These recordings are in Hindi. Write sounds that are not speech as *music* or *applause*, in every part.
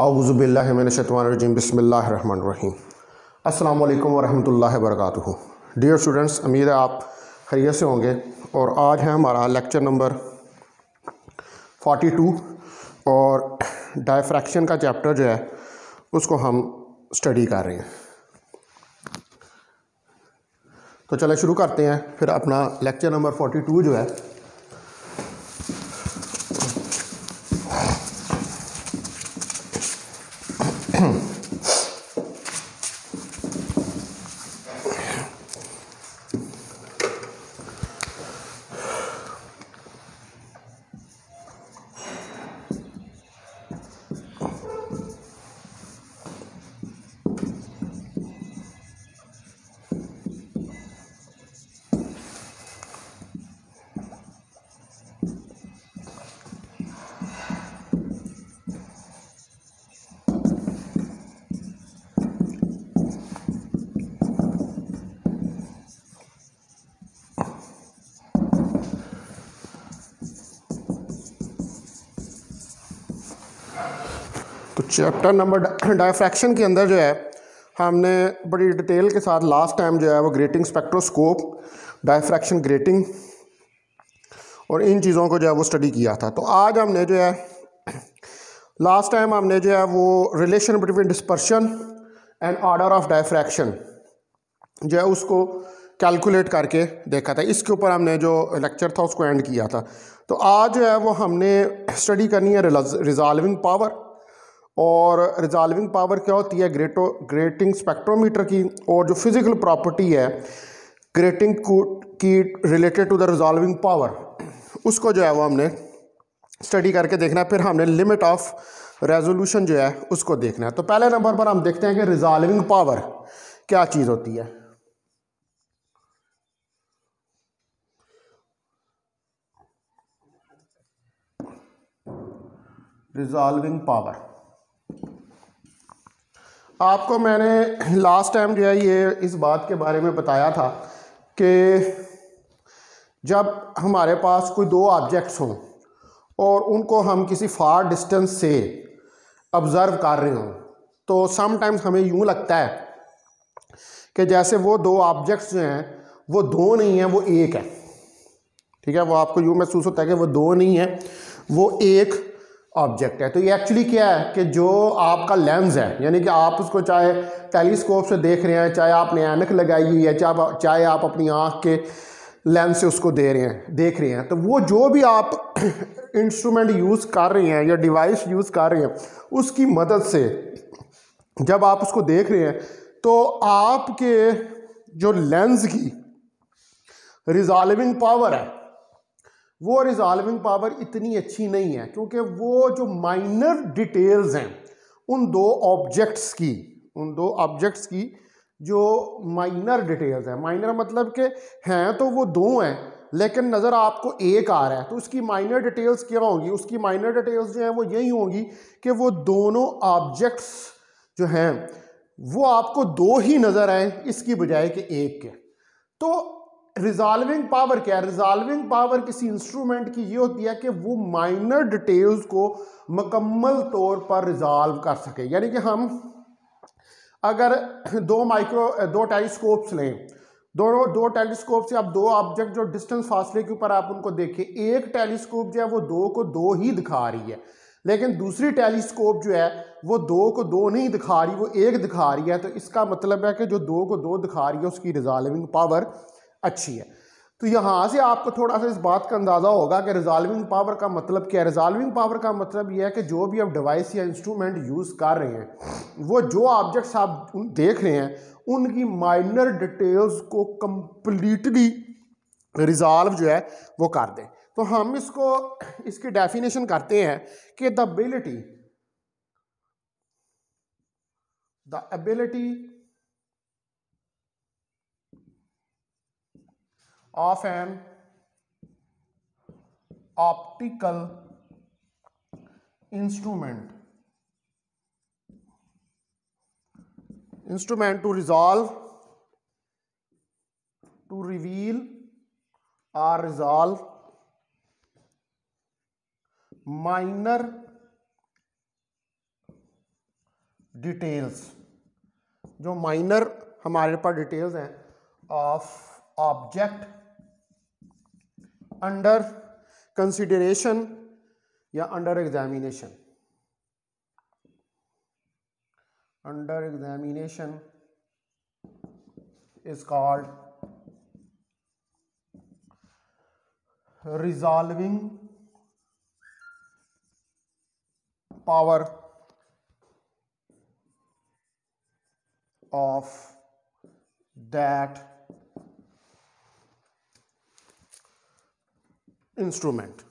रन रही अल्लाम वरहमल वर्क डियर स्टूडेंट्स अमीर आप खरीय से होंगे और आज है हमारा लेक्चर नंबर 42 और डायफ्रैक्शन का चैप्टर जो है उसको हम स्टडी कर रहे हैं तो चले शुरू करते हैं फिर अपना लेक्चर नंबर 42 जो है तो चैप्टर नंबर डायफ्रैक्शन के अंदर जो है हमने बड़ी डिटेल के साथ लास्ट टाइम जो है वो ग्रेटिंग स्पेक्ट्रोस्कोप डायफ्रैक्शन ग्रेटिंग और इन चीज़ों को जो है वो स्टडी किया था तो आज हमने जो है लास्ट टाइम हमने जो है वो relation between dispersion and order of diffraction जो है उसको कैलकुलेट करके देखा था इसके ऊपर हमने जो लेक्चर था उसको एंड किया था तो आज जो है वो हमने स्टडी करनी है रिजॉल्विंग पावर और रिजॉल्विंग पावर क्या होती है ग्रेटो ग्रेटिंग स्पेक्ट्रोमीटर की और जो फिज़िकल प्रॉपर्टी है ग्रेटिंग की related to the resolving power उसको जो है वो हमने स्टडी करके देखना है फिर हमने लिमिट ऑफ रेजोल्यूशन जो है उसको देखना है तो पहले नंबर पर हम देखते हैं कि रिजॉल्विंग पावर क्या चीज़ होती है रिजॉल्विंग पावर आपको मैंने लास्ट टाइम जो है ये इस बात के बारे में बताया था कि जब हमारे पास कोई दो ऑब्जेक्ट्स हों और उनको हम किसी फार डिस्टेंस से ऑब्ज़र्व कर रहे हों तो समटाइम्स हमें यूँ लगता है कि जैसे वो दो ऑब्जेक्ट्स जो हैं वो दो नहीं हैं वो एक है ठीक है वो आपको यूँ महसूस होता है कि वो दो नहीं है वो एक ऑब्जेक्ट है तो ये एक्चुअली क्या है कि जो आपका लेंस है यानी कि आप उसको चाहे टेलीस्कोप से देख रहे हैं चाहे आपने ऐनक लगाई हुई है चाहे चाहे आप अपनी आँख के लेंस से उसको दे रहे हैं देख रहे हैं तो वो जो भी आप इंस्ट्रूमेंट *clears throat* यूज़ कर रहे हैं या डिवाइस यूज़ कर रहे हैं उसकी मदद से जब आप उसको देख रहे हैं तो आपके जो लेंस की रिजॉल्विंग पावर है वो रिज़ॉल्विंग पावर इतनी अच्छी नहीं है क्योंकि वो जो माइनर डिटेल्स हैं उन दो ऑब्जेक्ट्स की उन दो ऑब्जेक्ट्स की जो माइनर डिटेल्स हैं माइनर मतलब के हैं तो वो दो हैं लेकिन नज़र आपको एक आ रहा है तो उसकी माइनर डिटेल्स क्या होंगी उसकी माइनर डिटेल्स जो हैं वो यही होंगी कि वो दोनों ऑब्जेक्ट्स जो हैं वो आपको दो ही नज़र आए इसकी बजाय कि एक के तो रिजॉल्विंग पावर क्या है रिजॉल्विंग पावर किसी इंस्ट्रूमेंट की ये होती है कि वो माइनर डिटेल्स को मुकम्मल तौर पर रिजॉल्व कर सके यानी कि हम अगर दो माइक्रो दो टेलीस्कोप्स लें दोनों दो, दो टेलीस्कोप से आप दो ऑब्जेक्ट जो डिस्टेंस फासले के ऊपर आप उनको देखें एक टेलीस्कोप जो है वो दो को दो ही दिखा रही है लेकिन दूसरी टेलीस्कोप जो है वो दो को दो नहीं दिखा रही वो एक दिखा रही है तो इसका मतलब है कि जो दो को दो दिखा रही है उसकी रिजॉल्विंग पावर अच्छी है तो यहाँ से आपको थोड़ा सा इस बात का अंदाज़ा होगा कि रिजॉल्विंग पावर का मतलब क्या है रिजॉल्विंग पावर का मतलब यह है कि जो भी आप डिवाइस या इंस्ट्रूमेंट यूज़ कर रहे हैं वो जो ऑब्जेक्ट्स आप देख रहे हैं उनकी माइनर डिटेल्स को कम्प्लीटली रिजॉल्व जो है वो कर दें तो हम इसको इसकी डेफिनेशन करते हैं कि the ability the ability of an optical instrument instrument to resolve to reveal or resolve minor details जो माइनर हमारे पास डिटेल्स हैं ऑफ ऑब्जेक्ट under consideration या under examination under examination is called resolving power of that instrument.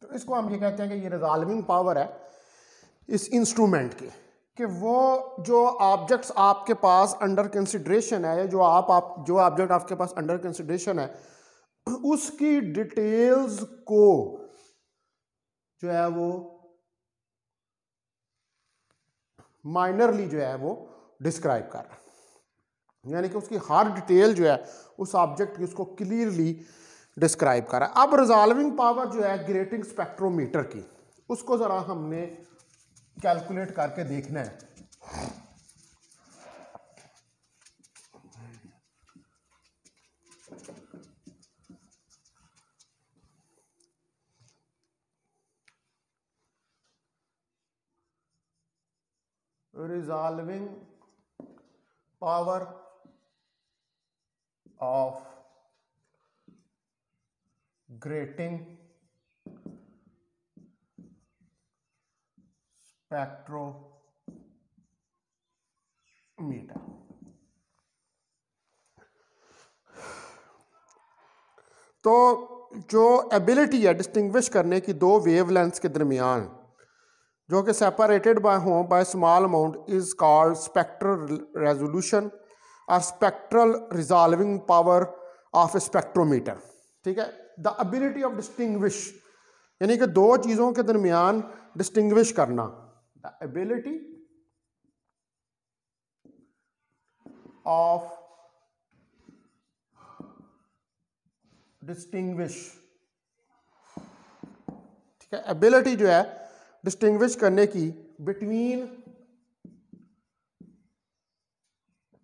तो इसको हम ये कहते हैं कि ये रिजॉल्विंग पावर है इस इंस्ट्रूमेंट की कि वो जो ऑब्जेक्ट्स आपके पास अंडर कंसिड्रेशन है जो आप आप जो ऑब्जेक्ट आपके पास अंडर कंसिड्रेशन है उसकी डिटेल्स को जो है वो माइनरली जो है वो डिस्क्राइब कर रहा यानी कि उसकी हार्ड डिटेल जो है उस ऑब्जेक्ट की उसको क्लियरली डिस्क्राइब करा अब रिजॉल्विंग पावर जो है ग्रेटिंग स्पेक्ट्रोमीटर की उसको ज़रा हमने कैलकुलेट करके देखना है resolving power of grating spectrometer तो जो एबिलिटी है डिस्टिंग्विश करने की दो वेवलेंथ के दरमियान जो कि सेपरेटेड बाय हो by small amount is called spectral resolution और spectral resolving power of spectrometer ठीक है द एबिलिटी ऑफ डिस्टिंग्विश यानी कि दो चीज़ों के दरमियान डिस्टिंग्विश करना द एबिलिटी ऑफ डिस्टिंग्विश ठीक है एबिलिटी जो है डिस्टिंग्विश करने की बिटवीन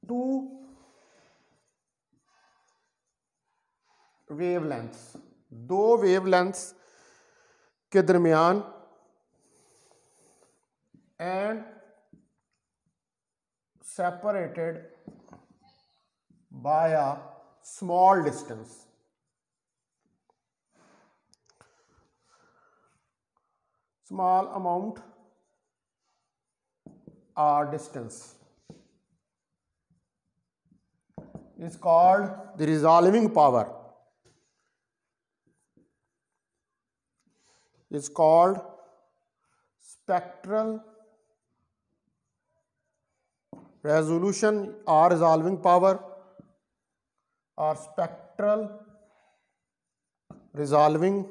टू वेवलेंथ्स दो वेवलेंथ्स के दरमियान and separated by a small distance. Small amount or distance is called the resolving power. is called spectral resolution or resolving power or spectral resolving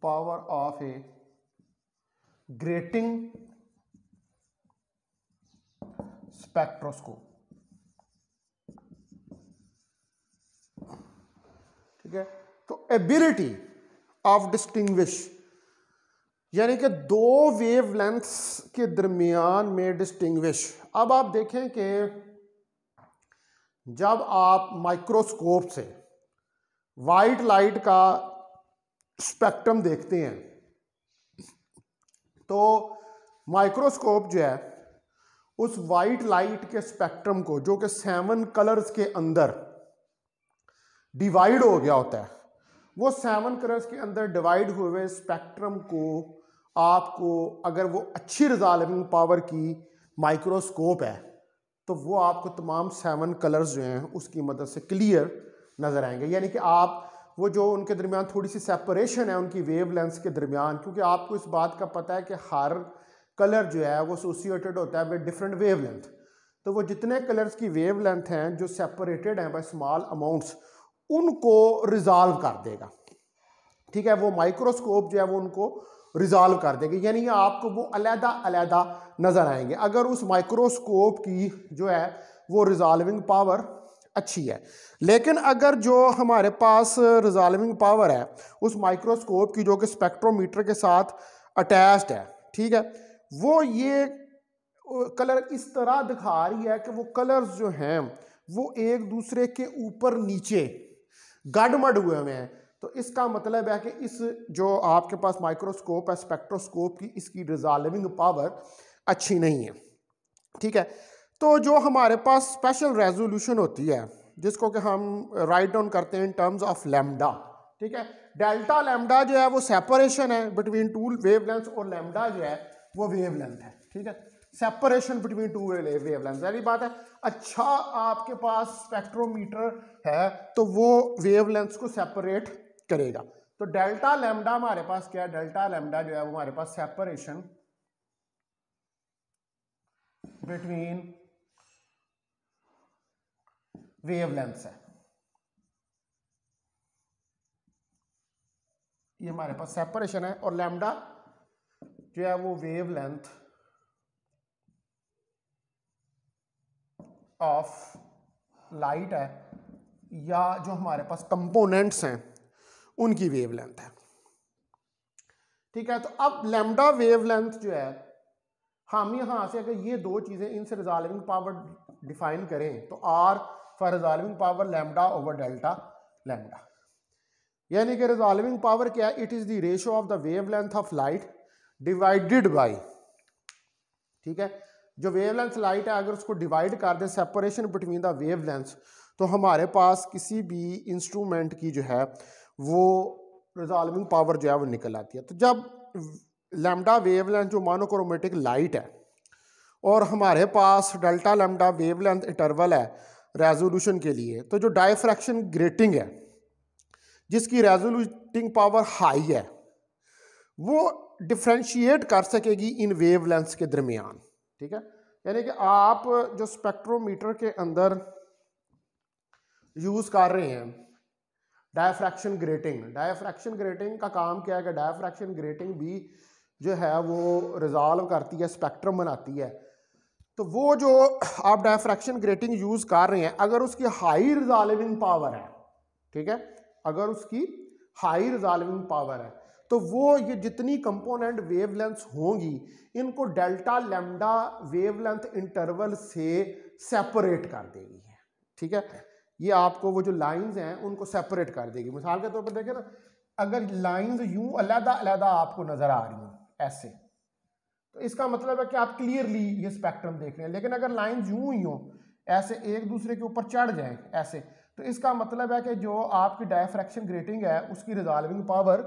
power of a grating spectroscope ठीक है तो एबिलिटी ऑफ डिस्टिंग्विश यानी कि दो वेव के दरमियान में डिस्टिंग्विश अब आप देखें कि जब आप माइक्रोस्कोप से वाइट लाइट का स्पेक्ट्रम देखते हैं तो माइक्रोस्कोप जो है उस वाइट लाइट के स्पेक्ट्रम को जो कि सेवन कलर्स के अंदर डिवाइड हो गया होता है वो सेवन कलर्स के अंदर डिवाइड हुए हुए स्पेक्ट्रम को आपको अगर वो अच्छी रिजॉल्विंग पावर की माइक्रोस्कोप है तो वो आपको तमाम सेवन कलर्स जो हैं उसकी मदद से क्लियर नज़र आएंगे यानी कि आप वो जो उनके दरमियान थोड़ी सी सेपरेशन है उनकी वेव लेंस के दरमियान क्योंकि आपको इस बात का पता है कि हर कलर जो है वो एसोसिएटेड होता है विद डिफरेंट वेव लेंथ तो वो जितने कलर्स की वेव लेंथ हैं जो सेपरेटेड हैं बाय स्मॉल अमाउंट्स उनको रिजॉल्व कर देगा ठीक है वो माइक्रोस्कोप जो है वो उनको रिज़ाल्व कर देगा यानी आपको वो अलहदा अलहदा नज़र आएंगे अगर उस माइक्रोस्कोप की जो है वो रिज़ाल्विंग पावर अच्छी है लेकिन अगर जो हमारे पास रिजॉल्विंग पावर है उस माइक्रोस्कोप की जो कि स्पेक्ट्रोमीटर के साथ अटैच्ड है ठीक है वो ये कलर इस तरह दिखा रही है कि वो कलर्स जो हैं वो एक दूसरे के ऊपर नीचे गडम हुए हुए हैं तो इसका मतलब है कि इस जो आपके पास माइक्रोस्कोप है स्पेक्ट्रोस्कोप की इसकी रिजॉल्विंग पावर अच्छी नहीं है ठीक है तो जो हमारे पास स्पेशल रेजोल्यूशन होती है जिसको कि हम राइट डाउन करते हैं इन टर्म्स ऑफ लैम्डा ठीक है डेल्टा लैम्डा जो है वो सेपरेशन है बिटवीन टू वेवलेंथ और लैम्डा जो है वो वेवलेंथ है ठीक है सेपरेशन बिटवीन टू वेवलेंथ जारी बात है अच्छा आपके पास स्पेक्ट्रोमीटर है तो वो लेंथ को सेपरेट करेगा तो डेल्टा लेमडा हमारे पास क्या है डेल्टा लेमडा जो है वो हमारे पास सेपरेशन बिटवीन वेव लेंथ है ये हमारे पास सेपरेशन है और लेमडा जो है वो वेव लेंथ ऑफ लाइट है या जो हमारे पास कंपोनेंट्स हैं उनकी वेवलेंथ है ठीक है तो अब लेमडा वेवलेंथ जो है हम यहां से अगर ये दो चीज़ें इनसे रिजॉल्विंग पावर डिफाइन करें तो R for resolving power lambda over delta lambda यानी कि रिजॉल्विंग पावर क्या है it is the ratio of the wavelength of light divided by ठीक है जो वेवलेंथ लाइट है अगर उसको डिवाइड कर दें सेपरेशन बिटवीन द वेवलेंथ तो हमारे पास किसी भी इंस्ट्रूमेंट की जो है वो रिजॉल्विंग पावर जो है वो निकल आती है तो जब लेमडा वेवलेंथ जो मानोक्रोमेटिक लाइट है और हमारे पास डेल्टा लेमडा वेवलेंथ इंटरवल है रेजोल्यूशन के लिए तो जो डायफ्रैक्शन ग्रेटिंग है जिसकी रेजोल्यूटिंग पावर हाई है वो डिफ्रेंशिएट कर सकेगी इन वेवलेंथ्स के दरमियान ठीक है यानी कि आप जो स्पेक्ट्रोमीटर के अंदर यूज़ कर रहे हैं डायफ्रैक्शन ग्रेटिंग डायफ्रैक्शन ग्रेटिंग का काम क्या है कि डायफ्रैक्शन ग्रेटिंग भी जो है वो रिजॉल्व करती है स्पेक्ट्रम बनाती है तो वो जो आप डायफ्रैक्शन ग्रेटिंग यूज़ कर रहे हैं अगर उसकी हाई रिजॉल्विंग पावर है ठीक है अगर उसकी हाई रिजॉल्विंग पावर है तो वो ये जितनी कंपोनेंट वेवलेंथ होंगी इनको डेल्टा लेमडा वेवलेंथ इंटरवल से सेपरेट कर देगी ठीक है ये आपको वो जो लाइंस हैं उनको सेपरेट कर देगी मिसाल के तौर पर देखें ना अगर लाइंस यूं अलहदा अलहदा आपको नज़र आ रही हूँ ऐसे तो इसका मतलब है कि आप क्लियरली ये स्पेक्ट्रम देख रहे हैं लेकिन अगर लाइंस यूं ही हों ऐसे एक दूसरे के ऊपर चढ़ जाए ऐसे तो इसका मतलब है कि जो आपकी डायफ्रैक्शन ग्रेटिंग है उसकी रिजॉल्विंग पावर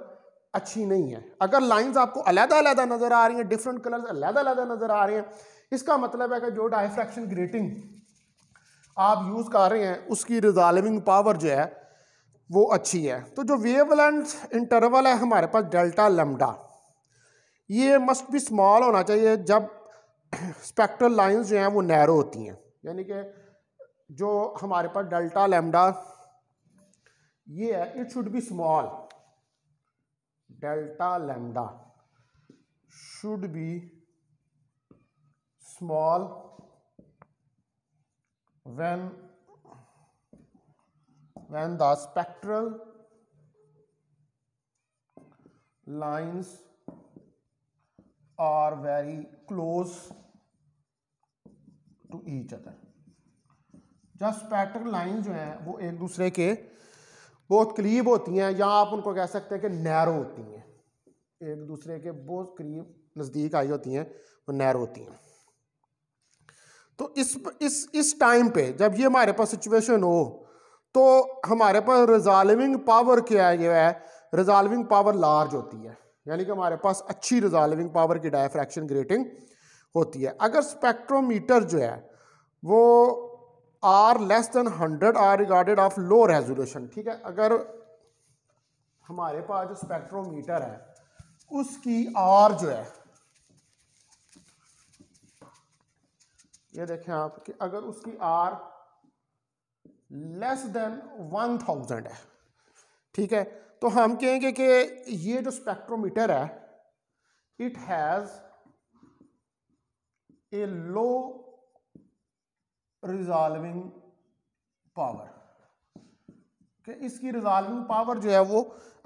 अच्छी नहीं है अगर लाइंस आपको अलहदा अलहदा नज़र आ रही हैं डिफरेंट कलर्स अलहदा अलहदा नज़र आ रहे हैं इसका मतलब है कि जो डायफ्रैक्शन ग्रेटिंग आप यूज़ कर रहे हैं उसकी रिजॉल्विंग पावर जो है वो अच्छी है तो जो वेवलेंथ इंटरवल है हमारे पास डेल्टा लम्डा ये मस्ट भी स्मॉल होना चाहिए जब स्पेक्ट्रल लाइंस जो हैं वो नैरो होती हैं यानी कि जो हमारे पास डेल्टा लेमडा ये है it should be small delta lambda should be small when when the spectral lines are very close to each other जब स्पेक्ट्रल लाइन जो हैं वो एक दूसरे के बहुत करीब होती हैं या आप उनको कह सकते हैं कि नैरो होती हैं एक दूसरे के बहुत करीब नज़दीक आई होती हैं वो नैरो होती हैं तो इस इस इस टाइम पे जब ये हमारे पास सिचुएशन हो तो हमारे पास रिजॉल्विंग पावर क्या है जो है रिजॉल्विंग पावर लार्ज होती है यानी कि हमारे पास अच्छी रिजॉल्विंग पावर की डायफ्रैक्शन ग्रेटिंग होती है अगर स्पेक्ट्रोमीटर जो है वो R less than hundred are regarded of low resolution ठीक है अगर हमारे पास जो स्पेक्ट्रोमीटर है उसकी आर जो है ये देखें आप कि अगर उसकी R less than one thousand है ठीक है तो हम कहेंगे कि ये जो स्पेक्ट्रोमीटर है it has a low resolving power कि इसकी रिजॉल्विंग पावर जो है वो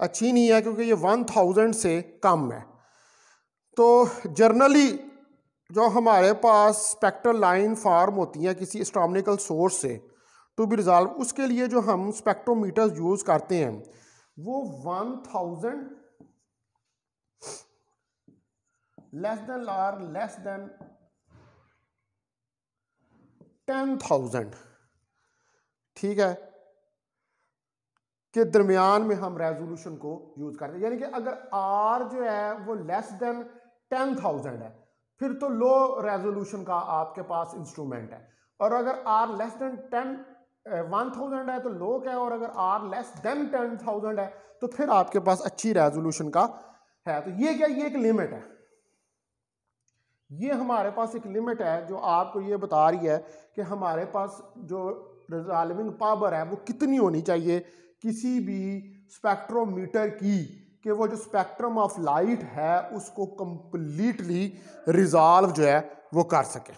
अच्छी नहीं है क्योंकि ये वन थाउजेंड से कम है तो जर्नली जो हमारे पास स्पेक्ट्रल लाइन फार्म होती हैं किसी एस्ट्रोमिकल सोर्स से टू बी रिजॉल्व उसके लिए जो हम स्पेक्ट्रोमीटर यूज़ करते हैं वो one thousand less than R less than ten thousand ठीक है के दरमियान में हम रेजोल्यूशन को यूज करते हैं यानी कि अगर आर जो है वो लेस देन टेन थाउजेंड है फिर तो लो रेजोल्यूशन का आपके पास इंस्ट्रूमेंट है और अगर R less than ten one thousand है तो लो क्या है और अगर R less than ten thousand है तो फिर आपके पास अच्छी रेजोल्यूशन का है तो ये क्या ये एक लिमिट है ये हमारे पास एक लिमिट है जो आपको ये बता रही है कि हमारे पास जो रिजॉल्विंग पावर है वो कितनी होनी चाहिए किसी भी स्पेक्ट्रोमीटर की कि वो जो स्पेक्ट्रम ऑफ लाइट है उसको कम्प्लीटली रिजॉल्व जो है वो कर सके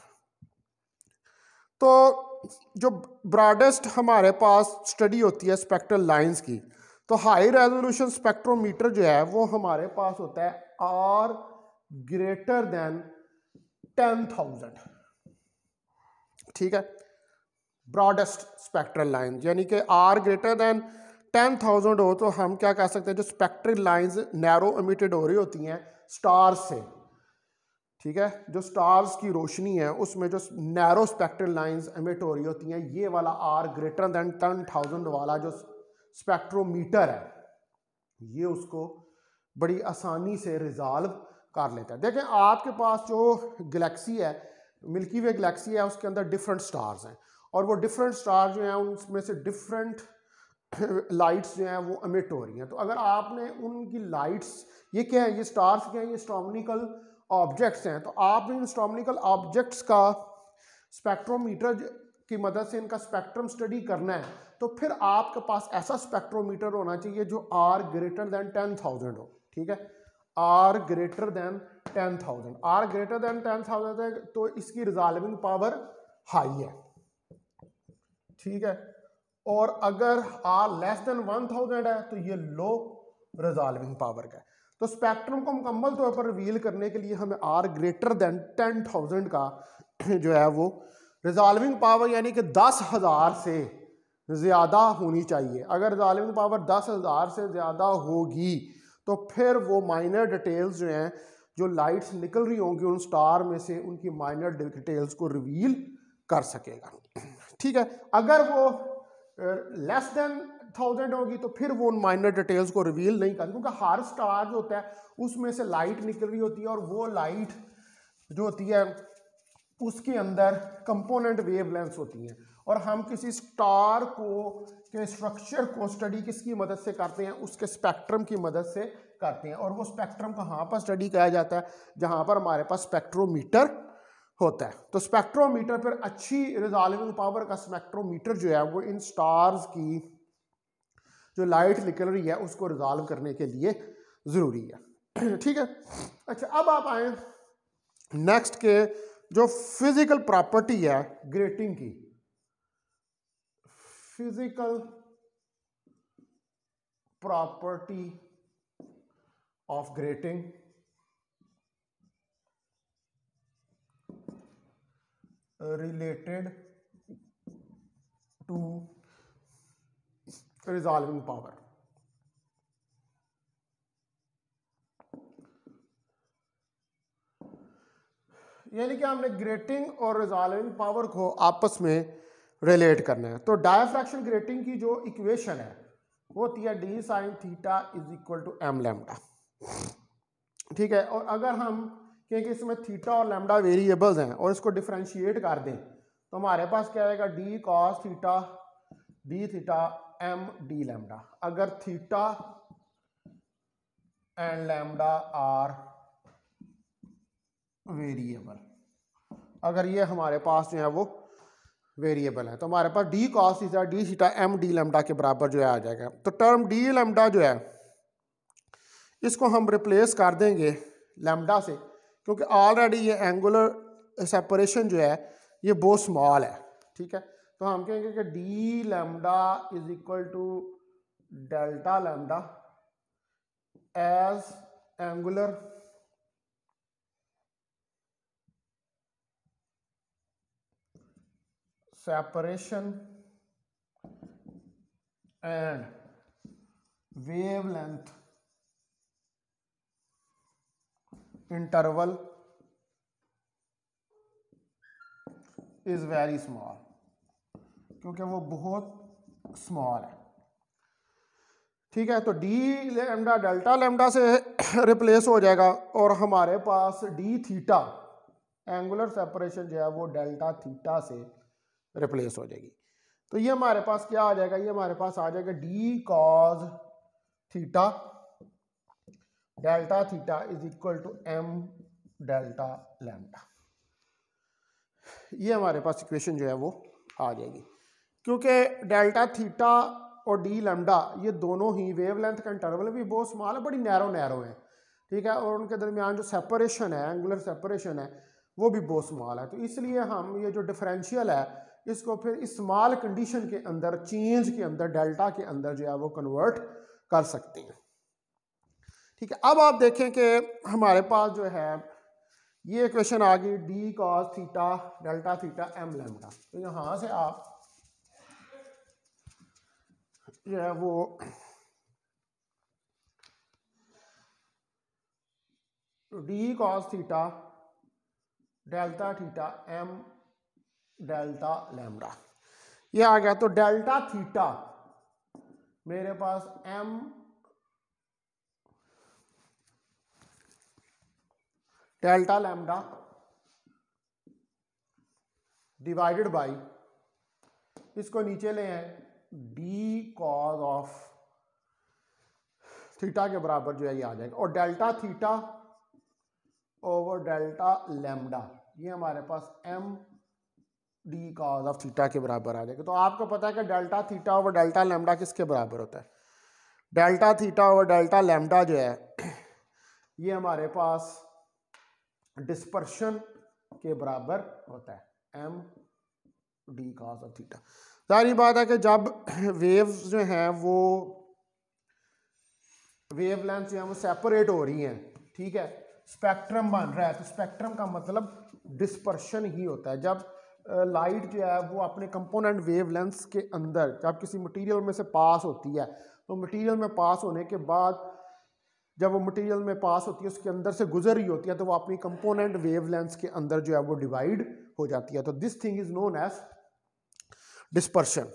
तो जो ब्रॉडेस्ट हमारे पास स्टडी होती है स्पेक्ट्रल लाइंस की तो हाई रेजोल्यूशन स्पेक्ट्रोमीटर जो है वो हमारे पास होता है R greater than ten thousand ठीक है ब्रॉडेस्ट स्पेक्ट्रल लाइन यानी कि R greater than ten thousand हो तो हम क्या कह सकते हैं जो स्पेक्ट्रल लाइंस नैरो एमिटेड हो रही होती हैं स्टार्स से ठीक है जो स्टार्स की रोशनी है उसमें जो नैरो स्पेक्ट्रल लाइंस एमिट हो रही होती हैं ये वाला R greater than ten thousand वाला जो स्पेक्ट्रोमीटर है ये उसको बड़ी आसानी से रिजॉल्व कर लेता है देखें आपके पास जो गलेक्सी है मिल्की वे गलेक्सी है उसके अंदर डिफरेंट स्टार्स हैं और वो डिफरेंट स्टार जो हैं उनमें से डिफरेंट लाइट्स जो हैं वो अमिट हो रही हैं तो अगर आपने उनकी लाइट्स ये क्या है ये स्टार्स क्या है ये स्ट्रॉमिकल ऑब्जेक्ट्स हैं तो आपने इन स्ट्रॉमिकल ऑब्जेक्ट्स का स्पेक्ट्रोमीटर की मदद से इनका स्पेक्ट्रम स्टडी करना है तो फिर आपके पास ऐसा स्पेक्ट्रोमीटर होना चाहिए जो R greater than ten thousand हो ठीक है R greater than ten thousand R greater than ten thousand है तो इसकी रिजॉल्विंग पावर हाई है ठीक है और अगर R less than one thousand है तो ये लो रिजॉल्विंग पावर का तो स्पेक्ट्रम को मुकम्मल तौर पर रिवील करने के लिए हमें R greater than ten thousand का *clears throat* जो है वो रिजॉल्विंग पावर यानी कि दस हज़ार से ज़्यादा होनी चाहिए अगर रिजॉल्विंग पावर दस हज़ार से ज़्यादा होगी तो फिर वो माइनर डिटेल्स जो हैं जो लाइट्स निकल रही होंगी उन स्टार में से उनकी माइनर डिटेल्स को रिवील कर सकेगा ठीक है अगर वो लेस देन थाउजेंड होगी तो फिर वो उन माइनर डिटेल्स को रिवील नहीं कर क्योंकि हर स्टार जो होता है उसमें से लाइट निकल रही होती है और वो लाइट जो होती है उसके अंदर कंपोनेंट वेवलेंस होती हैं और हम किसी स्टार को के स्ट्रक्चर को स्टडी किसकी मदद से करते हैं उसके स्पेक्ट्रम की मदद से करते हैं और वो स्पेक्ट्रम कहाँ पर स्टडी किया जाता है जहाँ पर हमारे पास स्पेक्ट्रोमीटर होता है तो स्पेक्ट्रोमीटर पर अच्छी रिजॉल्विंग पावर का स्पेक्ट्रोमीटर जो है वो इन स्टार्स की जो लाइट निकल रही है उसको रिजॉल्व करने के लिए ज़रूरी है *clears throat* ठीक है अच्छा अब आप आए नेक्स्ट के जो फिज़िकल प्रॉपर्टी है ग्रेटिंग की physical property of grating related to resolving power यानी कि हमने ग्रेटिंग और रिजॉल्विंग पावर को आपस में रिलेट करना है तो डायफ्रैक्शन ग्रेटिंग की जो इक्वेशन है वो होती है d sine theta is equal to m lambda ठीक है और अगर हम क्योंकि इसमें थीटा और लेमडा वेरिएबल्स हैं और इसको डिफ्रेंशिएट कर दें तो हमारे पास क्या आएगा d cos theta d theta m d lambda अगर theta and lambda are variable अगर ये हमारे पास जो है वो वेरिएबल है तो हमारे पास d cos theta d theta m d lambda के बराबर जो है आ जाएगा तो टर्म डी लेमडा जो है इसको हम रिप्लेस कर देंगे लेमडा से क्योंकि ऑलरेडी ये एंगुलर सेपरेशन जो है ये बहुत स्मॉल है ठीक है तो हम कहेंगे कि d lambda is equal to delta lambda as angular separation and wavelength interval is very small क्योंकि वो बहुत स्मॉल है ठीक है तो डी लेमडा डेल्टा लेमडा से रिप्लेस हो जाएगा और हमारे पास डी थीटा एंगुलर सेपरेशन जो है वो डेल्टा थीटा से रिप्लेस हो जाएगी तो ये हमारे पास क्या आ जाएगा ये हमारे पास आ जाएगा d cos theta delta theta is equal to m delta lambda ये हमारे पास इक्वेशन जो है वो आ जाएगी क्योंकि डेल्टा थीटा और डी लैम्डा ये दोनों ही वेवलेंथ का इंटरवल भी बहुत स्मॉल है बड़ी नैरो नैरो है ठीक है और उनके दरमियान जो सेपरेशन है एंगुलर सेपरेशन है वो भी बहुत स्मॉल है तो इसलिए हम ये जो डिफरेंशियल है इसको फिर स्मॉल कंडीशन के अंदर चेंज के अंदर डेल्टा के अंदर जो है वो कन्वर्ट कर सकते हैं ठीक है अब आप देखें कि हमारे पास जो है ये इक्वेशन आ गई d cos theta delta theta m lambda तो यहां से आप जो है वो d cos theta delta theta m delta lambda ये आ गया तो डेल्टा थीटा मेरे पास m delta lambda divided by इसको नीचे ले आए डी कॉज ऑफ थीटा के बराबर जो है ये आ जाएगा और delta theta over delta lambda ये हमारे पास m d cos of theta के बराबर आ जाएगा तो आपको पता है कि delta theta over delta lambda किसके बराबर होता है delta theta over delta lambda जो है *clears throat* ये हमारे पास डिस्पर्शन के बराबर होता है m d cos of theta सारी बात है कि जब वेव्स *clears throat* जो हैं वो वेव लेंथ जो है वो सेपरेट हो रही हैं ठीक है स्पेक्ट्रम बन रहा है तो स्पेक्ट्रम का मतलब डिस्पर्शन ही होता है जब लाइट जो है वो अपने कंपोनेंट वेव लेंस के अंदर जब किसी मटेरियल में से पास होती है तो मटेरियल में पास होने के बाद जब वो मटेरियल में पास होती है उसके अंदर से गुजर रही होती है तो वो अपनी कंपोनेंट वेव लेंस के अंदर जो है वो डिवाइड हो जाती है तो this thing is known as dispersion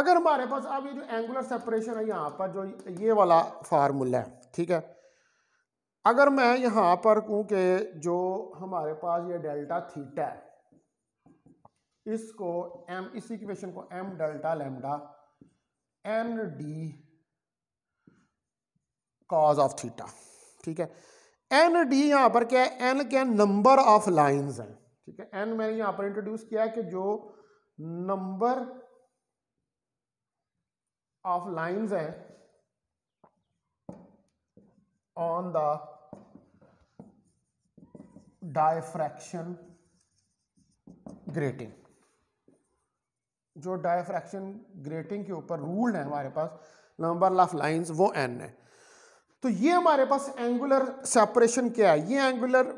अगर हमारे पास अब ये जो एंगुलर सेपरेशन है यहाँ पर जो ये वाला फार्मूला है ठीक है अगर मैं यहाँ पर कहूँ कि जो हमारे पास ये डेल्टा थीटा है इसको एम इस इक्वेशन को m delta lambda n d cos of theta ठीक है एन डी यहाँ पर क्या है एन क्या नंबर ऑफ लाइंस हैं ठीक है एन मैंने यहाँ पर इंट्रोड्यूस किया है कि जो नंबर ऑफ लाइंस हैं ऑन द डायफ्रैक्शन ग्रेटिंग जो डायफ्रैक्शन ग्रेटिंग के ऊपर रूल है हमारे पास नंबर ऑफ लाइंस वो एन है तो ये हमारे पास एंगुलर सेपरेशन क्या है ये एंगुलर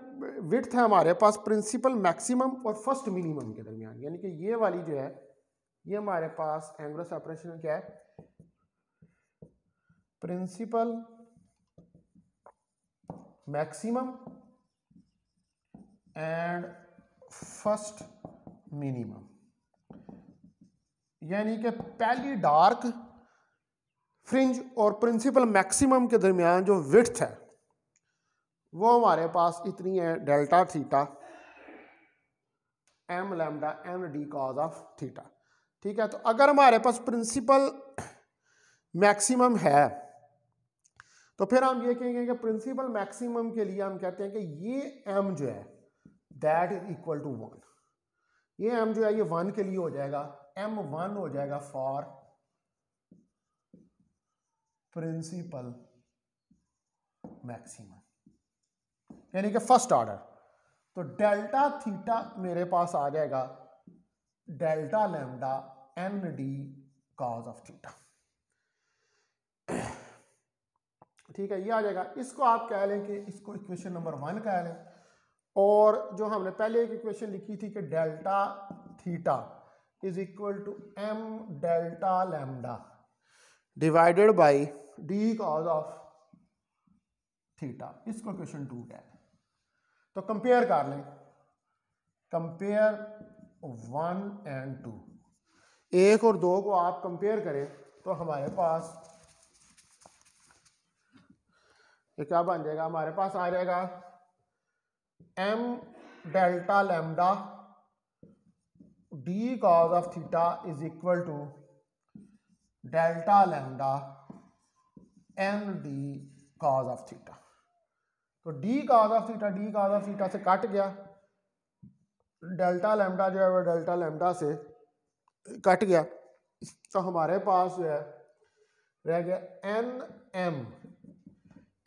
विथ है हमारे पास प्रिंसिपल मैक्सिमम और फर्स्ट मिनिमम के दरमियान यानी कि ये वाली जो है ये हमारे पास एंगुलर सेपरेशन क्या है principal maximum and first minimum यानी कि पहली डार्क फ्रिंज और प्रिंसिपल मैक्सिमम के दरमियान जो विथ है वो हमारे पास इतनी है delta theta m lambda m d cos of theta ठीक है तो अगर हमारे पास प्रिंसिपल मैक्सिमम है तो फिर हम ये कहेंगे कि प्रिंसिपल मैक्सिमम के लिए हम कहते हैं कि ये एम जो है that is equal to one ये एम जो है ये वन के लिए हो जाएगा एम वन हो जाएगा फॉर प्रिंसिपल मैक्सिमम यानी कि फर्स्ट ऑर्डर तो डेल्टा थीटा मेरे पास आ जाएगा delta lambda n d cos of theta ठीक है ये आ जाएगा इसको आप कह लें कि इसको इक्वेशन नंबर वन कह लें और जो हमने पहले एक इक्वेशन लिखी थी कि delta theta is equal to m delta lambda divided by d cos of theta इसको क्वेश्चन टू कहते हैं तो कंपेयर कर लें कंपेयर वन एंड टू एक और दो को आप कंपेयर करें तो हमारे पास ये क्या बन जाएगा हमारे पास आ जाएगा m delta lambda d cos of theta is equal to delta lambda n d cos of theta तो d cos of theta d cos of theta से कट गया डेल्टा लैम्डा जो है वह डेल्टा लैम्डा से कट गया तो हमारे पास जो है रह गया n m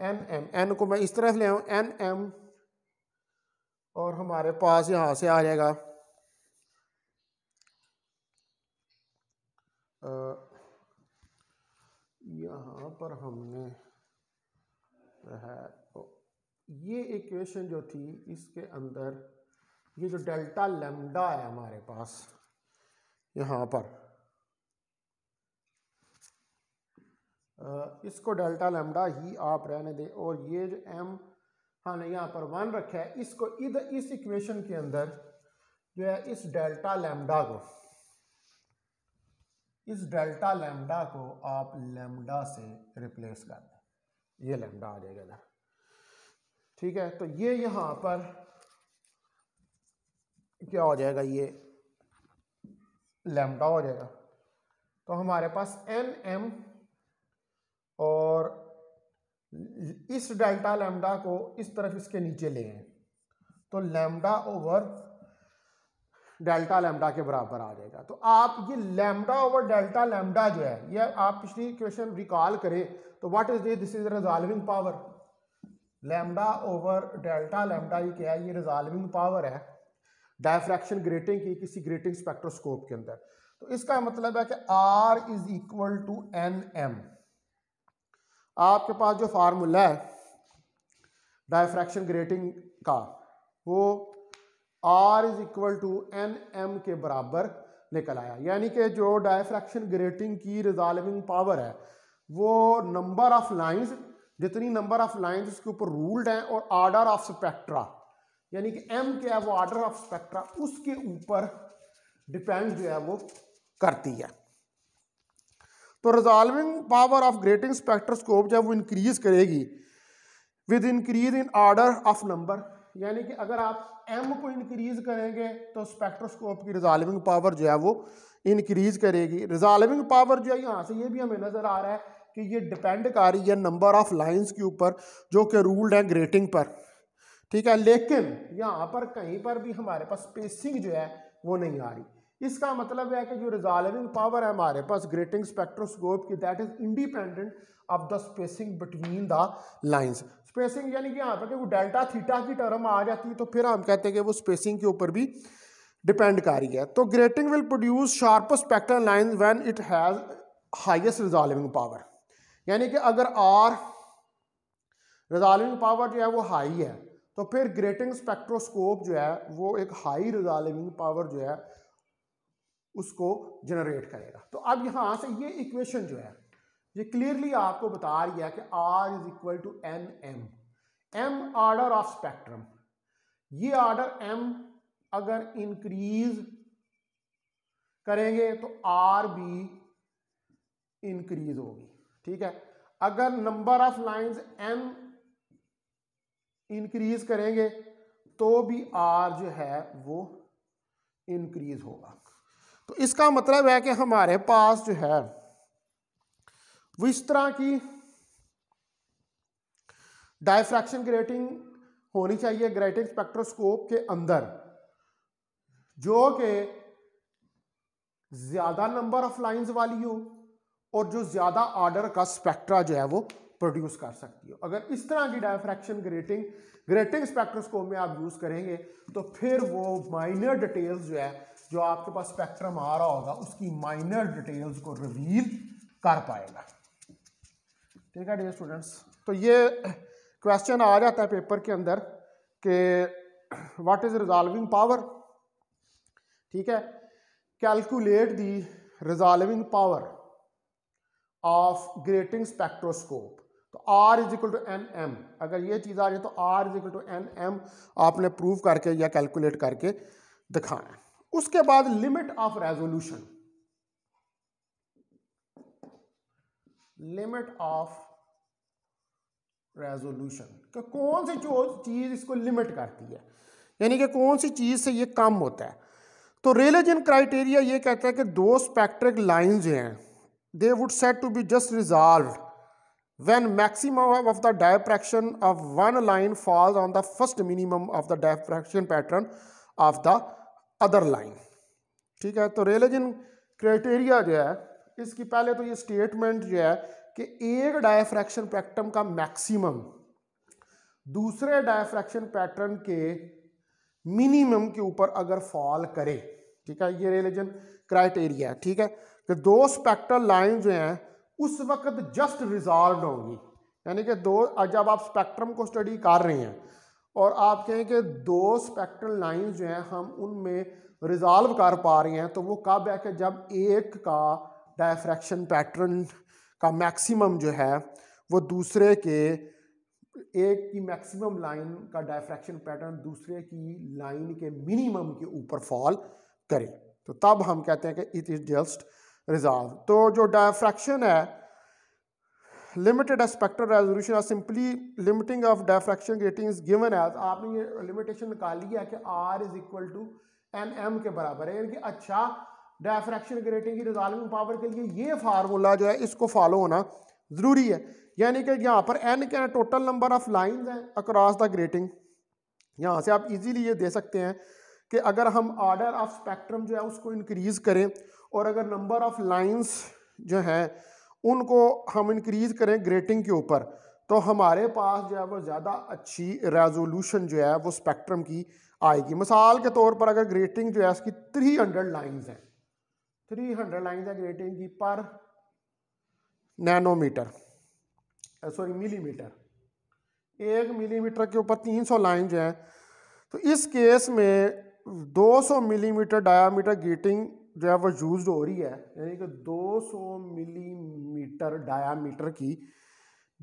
n m n को मैं इस तरह ले आऊँ एन एम और हमारे पास यहाँ से आ जाएगा यहाँ पर हमने ये इक्वेशन जो थी इसके अंदर ये जो डेल्टा लेमडा है हमारे पास यहाँ पर इसको डेल्टा लेमडा ही आप रहने दें और ये जो एम हमने यहाँ पर वन रखा है इसको इधर इस इक्वेशन के अंदर जो है इस डेल्टा लैम्डा को इस डेल्टा लैम्डा को आप लैम्डा से रिप्लेस कर दें ये लैम्डा आ जाएगा इधर ठीक है तो ये यहाँ पर क्या हो जाएगा ये लैम्डा हो जाएगा तो हमारे पास एन एम और इस डेल्टा लैम्डा को इस तरफ इसके नीचे ले आए तो लैम्डा ओवर डेल्टा लैम्डा के बराबर आ जाएगा तो आप ये लैम्डा ओवर डेल्टा लैम्डा जो है ये आप पिछली क्वेश्चन रिकॉल करें तो what is this is resolving power lambda over delta lambda ये क्या है ये रिजॉल्विंग पावर है डायफ्रैक्शन ग्रेटिंग की किसी ग्रेटिंग स्पेक्ट्रोस्कोप के अंदर तो इसका मतलब है कि R is equal to n m आपके पास जो फार्मूला है डायफ्रैक्शन ग्रेटिंग का वो R is equal to n m के बराबर निकल आया यानी कि जो डायफ्रैक्शन ग्रेटिंग की रिजॉल्विंग पावर है वो नंबर ऑफ लाइंस जितनी नंबर ऑफ लाइंस उसके ऊपर रूल्ड हैं और आर्डर ऑफ स्पेक्ट्रा यानी कि एम क्या है वो आर्डर ऑफ स्पेक्ट्रा उसके ऊपर डिपेंड जो है वो करती है तो resolving power of grating spectroscope जो है वो इंक्रीज करेगी with increase in order of number यानी कि अगर आप एम को इंक्रीज करेंगे तो स्पेक्ट्रोस्कोप की रिजॉल्विंग पावर जो है वो इंक्रीज करेगी रिजॉल्विंग पावर जो है यहाँ से ये भी हमें नज़र आ रहा है कि ये डिपेंड कर रही है नंबर ऑफ लाइंस के ऊपर जो कि रूल्ड है ग्रेटिंग पर ठीक है लेकिन यहाँ पर कहीं पर भी हमारे पास स्पेसिंग जो है वो नहीं आ रही इसका मतलब है कि जो रिजॉल्विंग पावर है हमारे पास ग्रेटिंग स्पेक्ट्रोस्कोप की that is independent of the spacing between the lines spacing यानी कि यहाँ पर वो डेल्टा थीटा की टर्म आ जाती है तो फिर हम कहते हैं कि वो स्पेसिंग के ऊपर भी डिपेंड कर रही है तो grating will produce sharp spectral line when it has highest resolving power यानी कि अगर आर रिजॉल्विंग पावर जो है वो हाई है तो फिर ग्रेटिंग स्पेक्ट्रोस्कोप जो है वो एक हाई रिजॉल्विंग पावर जो है उसको जनरेट करेगा तो अब यहाँ से ये इक्वेशन जो है ये क्लियरली आपको बता रही है कि R is equal to m m m order of spectrum ये आर्डर एम अगर इंक्रीज करेंगे तो आर भी इंक्रीज होगी ठीक है अगर number of lines m increase करेंगे तो भी आर जो है वो इंक्रीज होगा तो इसका मतलब है कि हमारे पास जो है वो इस तरह की डायफ्रैक्शन ग्रेटिंग होनी चाहिए ग्रेटिंग स्पेक्ट्रोस्कोप के अंदर जो कि ज़्यादा नंबर ऑफ लाइंस वाली हो और जो ज़्यादा ऑर्डर का स्पेक्ट्रा जो है वो प्रोड्यूस कर सकती हो अगर इस तरह की डायफ्रैक्शन ग्रेटिंग ग्रेटिंग स्पेक्ट्रोस्कोप में आप यूज़ करेंगे तो फिर वो माइनर डिटेल्स जो है जो आपके पास स्पेक्ट्रम आ रहा होगा उसकी माइनर डिटेल्स को रिवील कर पाएगा ठीक है डियर स्टूडेंट्स तो ये क्वेश्चन आ जाता है पेपर के अंदर कि व्हाट इज़ रिजॉल्विंग पावर ठीक है calculate the resolving power of grating spectroscope तो R is equal to n m अगर ये चीज़ आ रही है तो R is equal to n m आपने प्रूव करके या कैलकुलेट करके दिखाना है उसके बाद limit of resolution limit of resolution कौन सी चीज़ इसको लिमिट करती है यानी कि कौन सी चीज़ से ये कम होता है तो रिलीजन क्राइटेरिया ये कहता है कि दो स्पेक्ट्रिक लाइन जो हैं they would set to be just resolved when maximum of the diffraction of one line falls on the first minimum of the diffraction pattern of the other line ठीक है तो रेलिजन क्राइटेरिया जो है इसकी पहले तो ये स्टेटमेंट जो है कि एक डायफ्रैक्शन पैटर्न का मैक्सिमम दूसरे डायफ्रैक्शन पैटर्न के मिनिमम के ऊपर अगर फॉल करे ठीक है ये रेलिजन क्राइटेरिया है ठीक है कि तो दो स्पेक्ट्रल लाइन जो हैं उस वक्त जस्ट रिजॉल्व होगी यानी कि दो जब आप स्पेक्ट्रम को स्टडी कर रहे हैं और आप कहें कि दो स्पेक्ट्रल लाइन जो हैं हम उनमें रिजॉल्व कर पा रहे हैं तो वो कब है कि जब एक का डायफ्रैक्शन पैटर्न का मैक्सिमम जो है वो दूसरे के एक की मैक्सिमम लाइन का डायफ्रैक्शन पैटर्न दूसरे की लाइन के मिनिमम के ऊपर फॉल करे तो तब हम कहते हैं कि इट इज़ जस्ट रिजॉल्व तो जो डायफ्रैक्शन है लिमिटेड स्पेक्ट्रल रेजोल्यूशन और simply limiting of diffraction grating is given as आपने ये लिमिटेशन निकाल ली है कि R is equal to n m के बराबर है यानी कि अच्छा डायफ्रैक्शन ग्रेटिंग की रिजॉल्विंग पावर के लिए ये फार्मूला जो है इसको फॉलो होना ज़रूरी है यानी कि यहाँ पर एन क्या है टोटल नंबर ऑफ लाइंस हैं अक्रॉस द ग्रेटिंग यहाँ से आप इजीली ये दे सकते हैं कि अगर हम ऑर्डर ऑफ स्पेक्ट्रम जो है उसको इंक्रीज़ करें और अगर नंबर ऑफ लाइंस जो हैं उनको हम इंक्रीज़ करें ग्रेटिंग के ऊपर तो हमारे पास जो है वो ज़्यादा अच्छी रेजोल्यूशन जो है वो स्पेक्ट्रम की आएगी मिसाल के तौर पर अगर ग्रेटिंग जो है इसकी थ्री हंड्रेड लाइन्स हैं थ्री हंड्रेड लाइन्स है ग्रेटिंग की पर नैनोमीटर सॉरी मिलीमीटर एक मिलीमीटर के ऊपर तीन सौ लाइन जो है तो इस केस में 200 मिलीमीटर डायामीटर ग्रेटिंग जो है वो यूज़ हो रही है यानी कि 200 मिलीमीटर डायामीटर की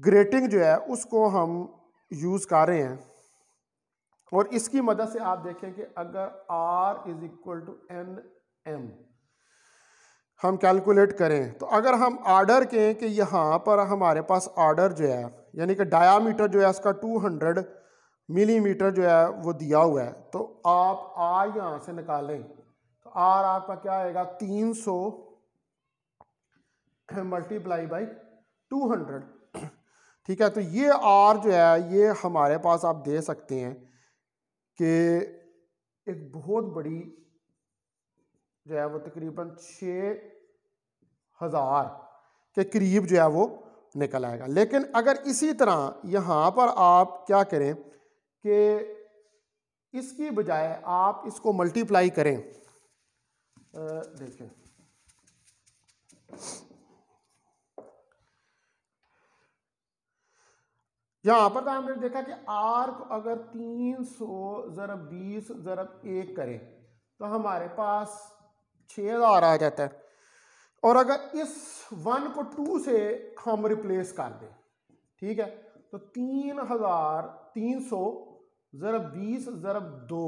ग्रेटिंग जो है उसको हम यूज़ कर रहे हैं और इसकी मदद से आप देखें कि अगर R is equal to n m हम कैलकुलेट करें तो अगर हम आर्डर कहें कि यहाँ पर हमारे पास आर्डर जो है यानी कि डायामीटर जो है इसका 200 मिलीमीटर जो है वो दिया हुआ है तो आप आर यहाँ से निकालें तो आर आपका क्या आएगा तीन सौ मल्टीप्लाई बाई टू हंड्रेड ठीक है तो ये आर जो है ये हमारे पास आप दे सकते हैं कि एक बहुत बड़ी जो है वो तकरीबन छ हज़ार के करीब जो है वो निकल आएगा लेकिन अगर इसी तरह यहाँ पर आप क्या करें कि इसकी बजाय आप इसको मल्टीप्लाई करें देखें यहां पर तो हमने देखा कि आर को अगर तीन सौ जरब बीस जरब एक करें तो हमारे पास 6000 हज़ार आ जाता है और अगर इस वन को टू से हम रिप्लेस कर दें ठीक है तो तीन हज़ार तीन सौ ज़रब बीस ज़रब दो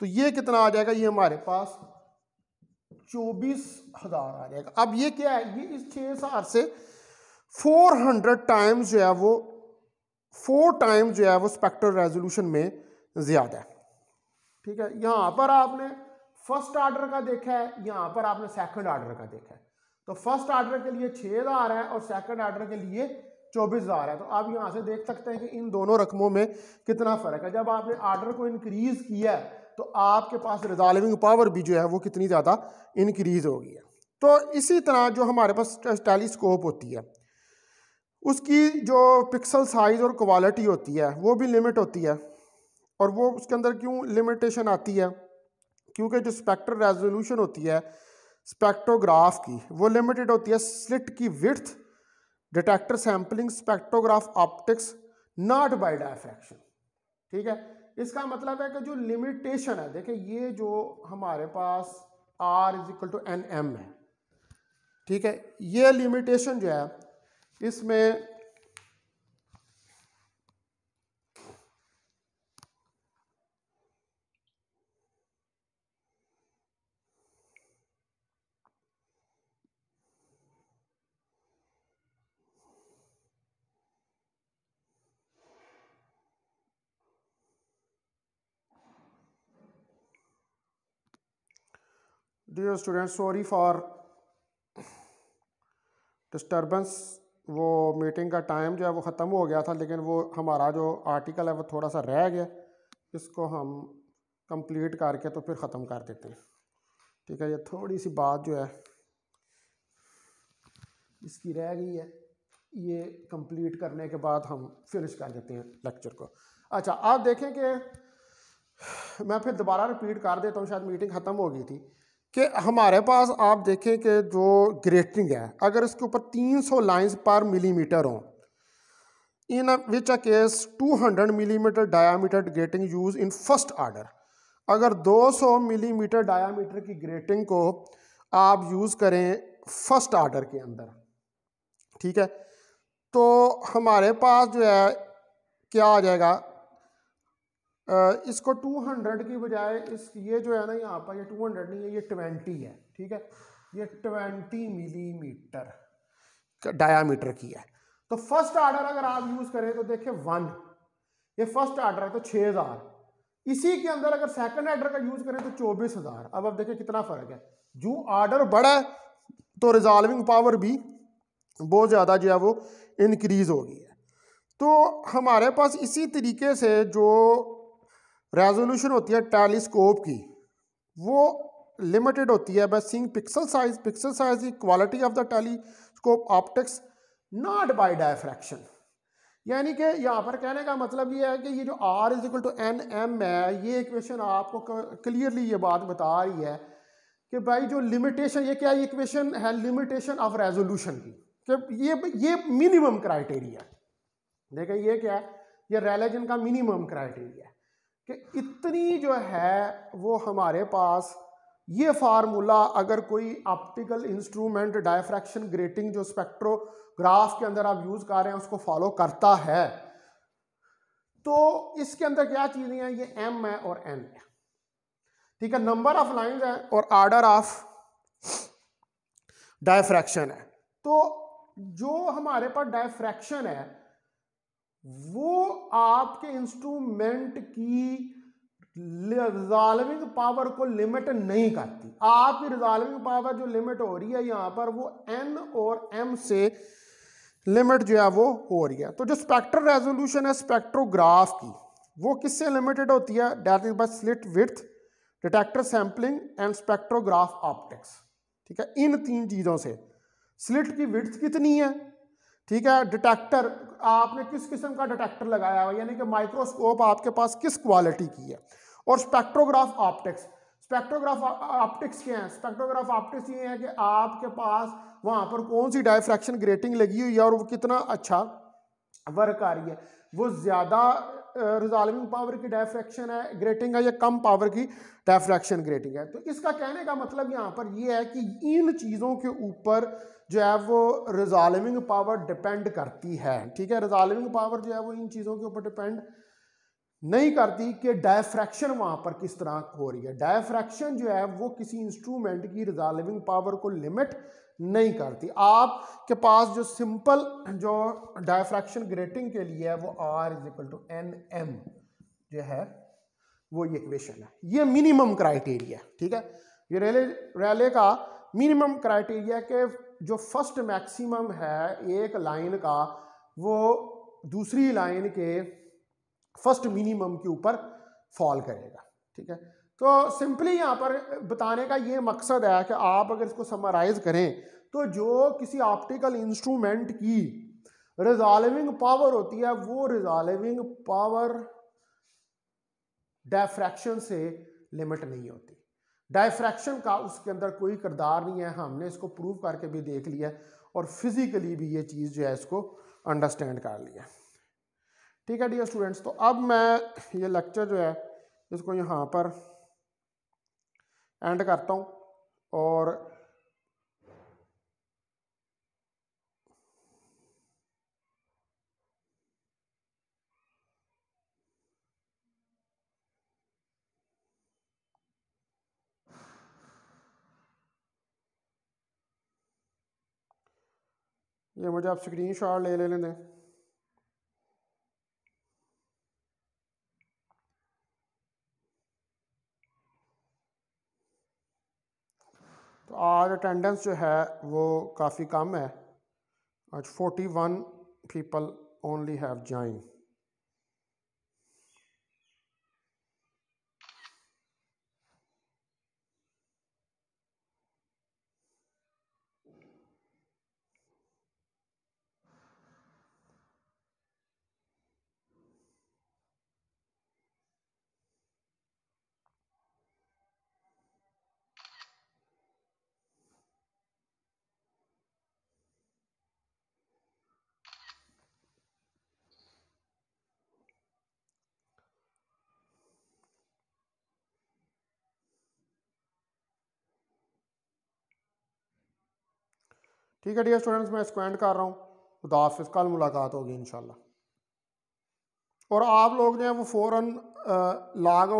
तो ये कितना आ जाएगा ये हमारे पास चौबीस हजार आ जाएगा अब ये क्या है ये इस छह हजार से फोर हंड्रेड टाइम्स जो है वो फोर टाइम्स जो है वो स्पेक्ट्रल रेजोल्यूशन में ज़्यादा है ठीक है यहां पर आपने फर्स्ट आर्डर का देखा है यहां पर आपने सेकंड आर्डर का देखा है तो फर्स्ट आर्डर के लिए छह हज़ार है और सेकंड आर्डर के लिए चौबीस हज़ार है तो आप यहां से देख सकते हैं कि इन दोनों रकमों में कितना फ़र्क है जब आपने आर्डर को इनक्रीज़ किया है तो आपके पास रिजॉल्विंग पावर भी जो है वो कितनी ज़्यादा इनक्रीज़ होगी तो इसी तरह जो हमारे पास टेलीस्कोप होती है उसकी जो पिक्सल साइज़ और क्वालिटी होती है वो भी लिमिट होती है और वो उसके अंदर क्यों लिमिटेशन आती है क्योंकि जो स्पेक्ट्रल रेजोल्यूशन होती है स्पेक्ट्रोग्राफ की वो लिमिटेड होती है स्लिट की width detector sampling spectrograph optics not by diffraction ठीक है इसका मतलब है कि जो लिमिटेशन है देखिए ये जो हमारे पास R is equal to n m है ठीक है ये लिमिटेशन जो है इसमें जो स्टूडेंट सॉरी फॉर डिस्टर्बेंस वो मीटिंग का टाइम जो है वो ख़त्म हो गया था लेकिन वो हमारा जो आर्टिकल है वो थोड़ा सा रह गया इसको हम कंप्लीट करके तो फिर ख़त्म कर देते हैं ठीक है ये थोड़ी सी बात जो है इसकी रह गई है ये कंप्लीट करने के बाद हम फिनिश कर देते हैं लेक्चर को अच्छा आप देखें कि मैं फिर दोबारा रिपीट कर देता हूँ शायद मीटिंग ख़त्म हो गई थी कि हमारे पास आप देखें कि जो ग्रेटिंग है अगर इसके ऊपर 300 लाइन्स पर मिलीमीटर हों in which a case 200 millimeter diameter grating use in first order अगर 200 मिलीमीटर डायामीटर की ग्रेटिंग को आप यूज़ करें फर्स्ट आर्डर के अंदर ठीक है तो हमारे पास जो है क्या आ जाएगा इसको 200 की बजाय इस ये जो है ना यहाँ पर ये 200 नहीं है ये 20 है ठीक है ये 20 मिलीमीटर डायामीटर की है तो फर्स्ट आर्डर अगर आप यूज़ करें तो देखिए वन ये फर्स्ट आर्डर है तो 6000 इसी के अंदर अगर सेकंड आर्डर का यूज़ करें तो चौबीस हज़ार अब आप देखिए कितना फ़र्क है जो आर्डर बढ़ा तो रिजॉल्विंग पावर भी बहुत ज़्यादा जो है वो इनक्रीज़ होगी है तो हमारे पास इसी तरीके से जो रेजोल्यूशन होती है टेलीस्कोप की वो लिमिटेड होती है by seeing pixel size pixel size की quality of the telescope optics not by diffraction यानी कि यहाँ पर कहने का मतलब ये है कि ये जो R is equal to n m है ये इक्वेशन आपको क्लियरली ये बात बता रही है कि भाई जो लिमिटेशन ये क्या इक्वेशन है लिमिटेशन ऑफ रेजोल्यूशन की कि ये ये मिनिमम क्राइटेरिया देखें ये क्या है ये रेलेजन का मिनिमम क्राइटेरिया है कि इतनी जो है वो हमारे पास ये फार्मूला अगर कोई ऑप्टिकल इंस्ट्रूमेंट डायफ्रैक्शन ग्रेटिंग जो स्पेक्ट्रोग्राफ के अंदर आप यूज़ कर रहे हैं उसको फॉलो करता है तो इसके अंदर क्या चीज़ें हैं ये एम है और एन है ठीक है नंबर ऑफ लाइंस है और आर्डर ऑफ डायफ्रैक्शन है तो जो हमारे पास डायफ्रैक्शन है वो आपके इंस्ट्रूमेंट की रिजॉल्विंग पावर को लिमिट नहीं करती आपकी रिजॉल्विंग पावर जो लिमिट हो रही है यहां पर वो एन और एम से लिमिट जो है वो हो रही है तो जो स्पेक्ट्रल रेजोल्यूशन है स्पेक्ट्रोग्राफ की वो किससे लिमिटेड होती है that is by slit width detector sampling and spectrograph optics ठीक है इन तीन चीज़ों से स्लिट की विथ कितनी है ठीक है डिटेक्टर आपने किस किस्म का डिटेक्टर लगाया हुआ यानी कि माइक्रोस्कोप आपके पास किस क्वालिटी की है और स्पेक्ट्रोग्राफ ऑप्टिक्स स्पेक्ट्रोग्राफ ऑप्टिक्स क्या है स्पेक्ट्रोग्राफ ऑप्टिक्स ये है कि आपके पास वहाँ पर कौन सी डायफ्रैक्शन ग्रेटिंग लगी हुई है और वो कितना अच्छा वर्क आ रही है वो ज़्यादा रिजॉल्विंग पावर की डायफ्रैक्शन है ग्रेटिंग है या कम पावर की डायफ्रैक्शन ग्रेटिंग है तो इसका कहने का मतलब यहाँ पर ये है कि इन चीज़ों के ऊपर जो है वो रिजॉल्विंग पावर डिपेंड करती है ठीक है रिजॉल्विंग पावर जो है वो इन चीज़ों के ऊपर डिपेंड नहीं करती कि डायफ्रैक्शन वहाँ पर किस तरह हो रही है डायफ्रैक्शन जो है वो किसी इंस्ट्रूमेंट की रिजॉल्विंग पावर को लिमिट नहीं करती आप के पास जो सिंपल जो डायफ्रैक्शन ग्रेटिंग के लिए है वो R is equal to n m जो है वो ये इक्वेशन है ये मिनिमम क्राइटेरिया ठीक है ये रेले रेले का मिनिमम क्राइटेरिया के जो फर्स्ट मैक्सिमम है एक लाइन का वो दूसरी लाइन के फर्स्ट मिनिमम के ऊपर फॉल करेगा ठीक है तो सिंपली यहाँ पर बताने का ये मकसद है कि आप अगर इसको समराइज करें तो जो किसी ऑप्टिकल इंस्ट्रूमेंट की रिजॉल्विंग पावर होती है वो रिजॉल्विंग पावर डेफ्रैक्शन से लिमिट नहीं होती डायफ्रैक्शन का उसके अंदर कोई किरदार नहीं है हमने इसको प्रूव करके भी देख लिया और फिज़िकली भी ये चीज़ जो है इसको अंडरस्टैंड कर लिया ठीक है डियर स्टूडेंट्स तो अब मैं ये लेक्चर जो है इसको यहाँ पर एंड करता हूँ और ये मुझे आप स्क्रीन शॉट ले लेने दें तो आज अटेंडेंस जो है वो काफ़ी कम है आज forty one people only have join ठीक है डियर स्टूडेंट्स मैं इसको एंड कर रहा हूँ खुदा हाफिज़ कल मुलाकात होगी इन और आप लोग जो है वो फ़ौर लाग आउट